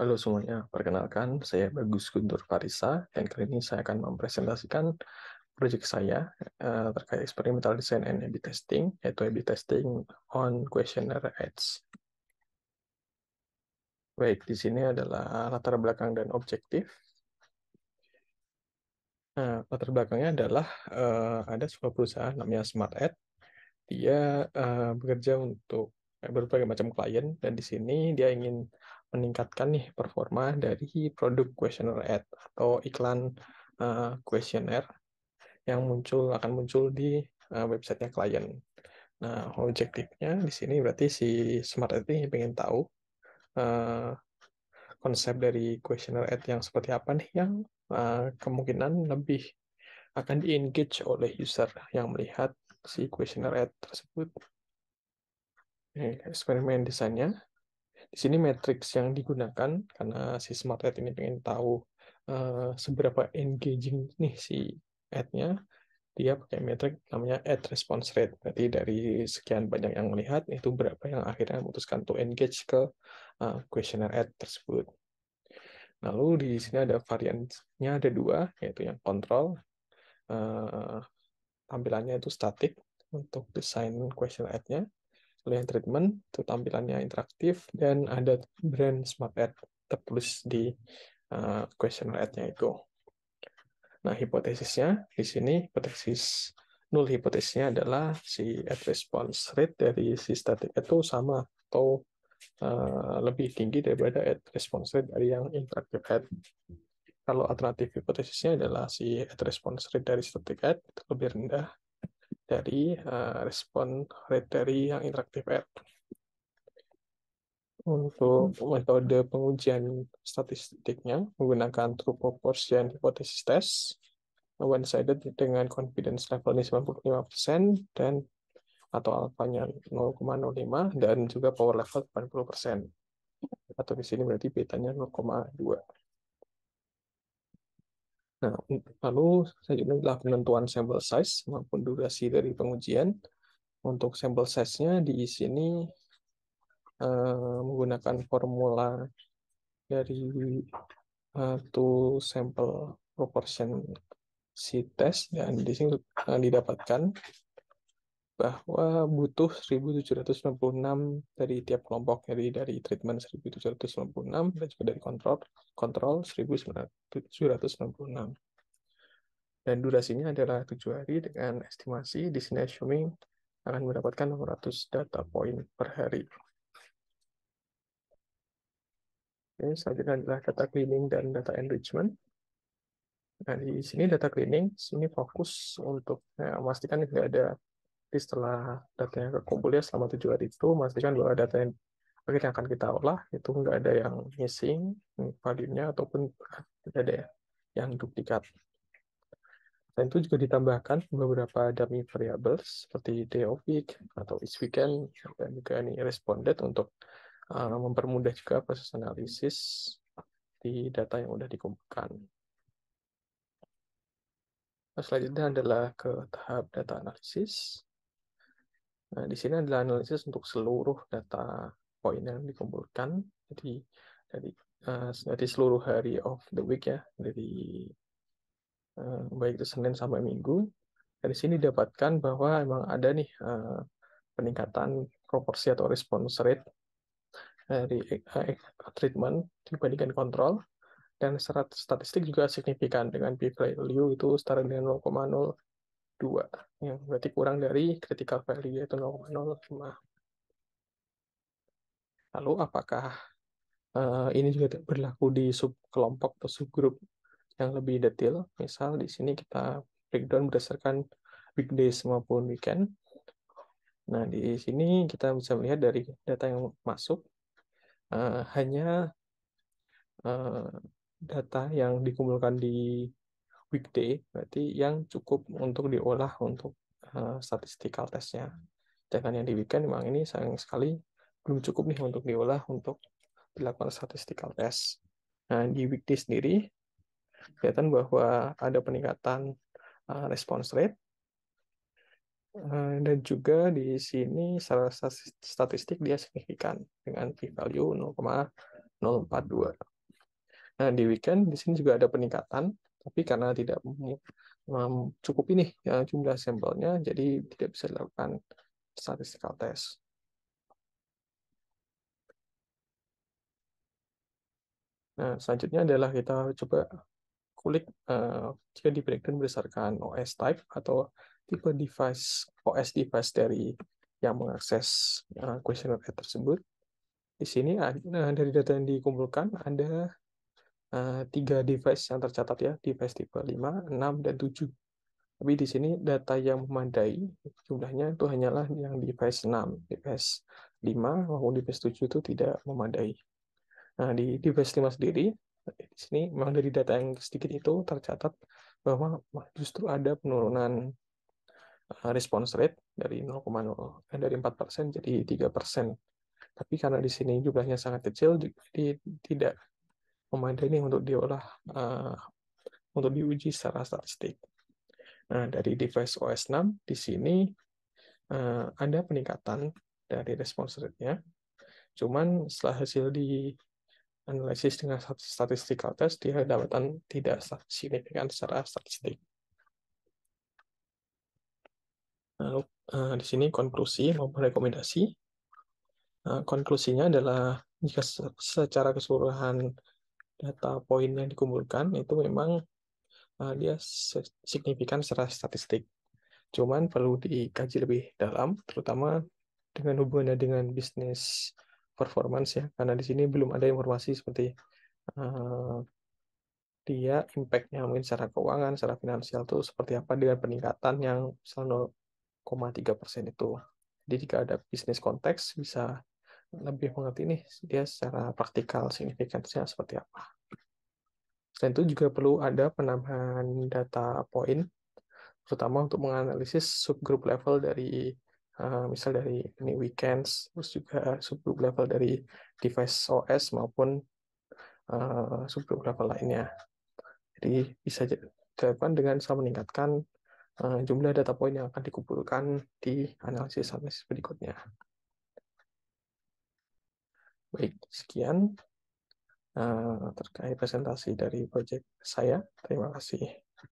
Halo semuanya, perkenalkan saya Bagus Guntur Farisa dan kali ini saya akan mempresentasikan proyek saya uh, terkait experimental design and A/B testing, yaitu A/B testing on questionnaire ads. Baik, di sini adalah latar belakang dan objektif. Nah, latar belakangnya adalah uh, ada sebuah perusahaan namanya Smart Ad. Dia uh, bekerja untuk berbagai macam klien dan di sini dia ingin meningkatkan nih performa dari produk questionnaire ad atau iklan uh, questionnaire yang muncul akan muncul di eh, websitenya klien. Nah, objektifnya di sini berarti si smart ad ini ingin tahu eh, konsep dari questionnaire ad yang seperti apa nih yang kemungkinan lebih akan di-engage oleh user yang melihat si questionnaire ad tersebut. Ini eksperimen desainnya. Di sini matrix yang digunakan karena si smart ad ini pengen tahu uh, seberapa engaging nih si ad-nya, dia pakai metrik namanya ad response rate. Berarti dari sekian banyak yang melihat, itu berapa yang akhirnya memutuskan to engage ke uh, questionnaire ad tersebut. Lalu di sini ada variannya ada dua, yaitu yang kontrol, uh, tampilannya itu statik untuk desain questionnaire ad-nya, pilihan treatment, itu tampilannya interaktif, dan ada brand smart ad tertulis di uh, questionnaire ad-nya itu. Nah, hipotesisnya di sini, hipotesis nul hipotesisnya adalah si ad response rate dari si static ad itu sama atau uh, lebih tinggi daripada ad response rate dari yang interaktif ad. Kalau alternatif hipotesisnya adalah si ad response rate dari static ad itu lebih rendah dari uh, respon rate dari yang interaktif R. Untuk hmm. metode pengujian statistiknya menggunakan true proportion hypothesis test, one-sided dengan confidence level 95% dan atau alfanya 0,05 dan juga power level 80%. Atau di sini berarti betanya 0,2. Nah, lalu selanjutnya adalah penentuan sampel size maupun durasi dari pengujian. Untuk sampel size-nya di sini eh, menggunakan formula dari satu sample proportion si test dan di sini eh, didapatkan bahwa butuh 1796 dari tiap kelompok jadi dari treatment 1796 dan juga dari kontrol kontrol 1796 dan durasinya adalah tujuh hari dengan estimasi di sini assuming akan mendapatkan 600 data point per hari Oke, selanjutnya adalah data cleaning dan data enrichment. Nah, di sini data cleaning, sini fokus untuk nah, memastikan tidak ada jadi setelah datanya kekumpul ya selama tujuh hari itu, pastikan bahwa data yang akhirnya akan kita olah itu nggak ada yang missing value-nya ataupun tidak ada ya, yang duplikat. Dan itu juga ditambahkan beberapa dummy variables seperti day of week atau each weekend dan juga ini responded untuk eh, mempermudah juga proses analisis di data yang sudah dikumpulkan. Nah, selanjutnya adalah ke tahap data analisis. Nah, di sini adalah analisis untuk seluruh data poin yang dikumpulkan. Jadi dari uh, dari seluruh hari of the week ya, dari uh, baik itu Senin sampai Minggu. Dari sini dapatkan bahwa memang ada nih uh, peningkatan proporsi atau response rate dari uh, treatment dibandingkan kontrol dan serat statistik juga signifikan dengan p value itu setara dengan 2, yang berarti kurang dari critical value yaitu 0,05. Lalu apakah uh, ini juga berlaku di sub kelompok atau subgrup yang lebih detail? Misal di sini kita breakdown berdasarkan weekdays maupun weekend. Nah, di sini kita bisa melihat dari data yang masuk, uh, hanya uh, data yang dikumpulkan di weekday berarti yang cukup untuk diolah untuk uh, statistical testnya sedangkan yang di weekend memang ini sayang sekali belum cukup nih untuk diolah untuk dilakukan statistical test nah di weekday sendiri kelihatan bahwa ada peningkatan uh, response rate eh, dan juga di sini secara statistik dia signifikan dengan p-value 0,042. Nah, di weekend di sini juga ada peningkatan tapi karena tidak cukup ini ya, jumlah sampelnya, jadi tidak bisa dilakukan statistical test. Nah, selanjutnya adalah kita coba kulik uh, jika di breakdown berdasarkan OS type atau tipe device OS device dari yang mengakses uh, eh, questionnaire tersebut. Di sini uh, dari data yang dikumpulkan ada Eh, tiga device yang tercatat ya, device tipe 5, 6, dan 7. Tapi di sini data yang memadai jumlahnya itu hanyalah yang device 6, device 5 maupun device 7 itu tidak memadai. Nah, di device 5 sendiri, di sini memang dari data yang sedikit itu tercatat bahwa justru ada penurunan eh, response rate dari 0,0 eh, dari 4% jadi 3%. Tapi karena di sini jumlahnya sangat kecil, jadi tidak training untuk diolah uh, untuk diuji secara statistik. Nah, dari device OS 6 di sini uh, ada peningkatan dari response rate-nya. Cuman setelah hasil di analisis dengan statistical test, dia dapatan tidak signifikan secara statistik. Lalu uh, di sini konklusi maupun rekomendasi. Uh, konklusinya adalah jika secara keseluruhan data poin yang dikumpulkan itu memang uh, dia signifikan secara statistik. Cuman perlu dikaji lebih dalam, terutama dengan hubungannya dengan bisnis performance ya, karena di sini belum ada informasi seperti uh, dia impactnya mungkin secara keuangan, secara finansial itu seperti apa dengan peningkatan yang 0,3 persen itu. Jadi jika ada bisnis konteks bisa lebih mengerti nih dia secara praktikal signifikansinya seperti apa. Selain itu juga perlu ada penambahan data poin, terutama untuk menganalisis subgroup level dari uh, misal dari ini weekends, terus juga subgroup level dari device OS maupun uh, subgroup level lainnya. Jadi bisa dilakukan dengan saya meningkatkan eh, jumlah data poin yang akan dikumpulkan di analisis analisis berikutnya. Baik, sekian uh, terkait presentasi dari proyek saya. Terima kasih.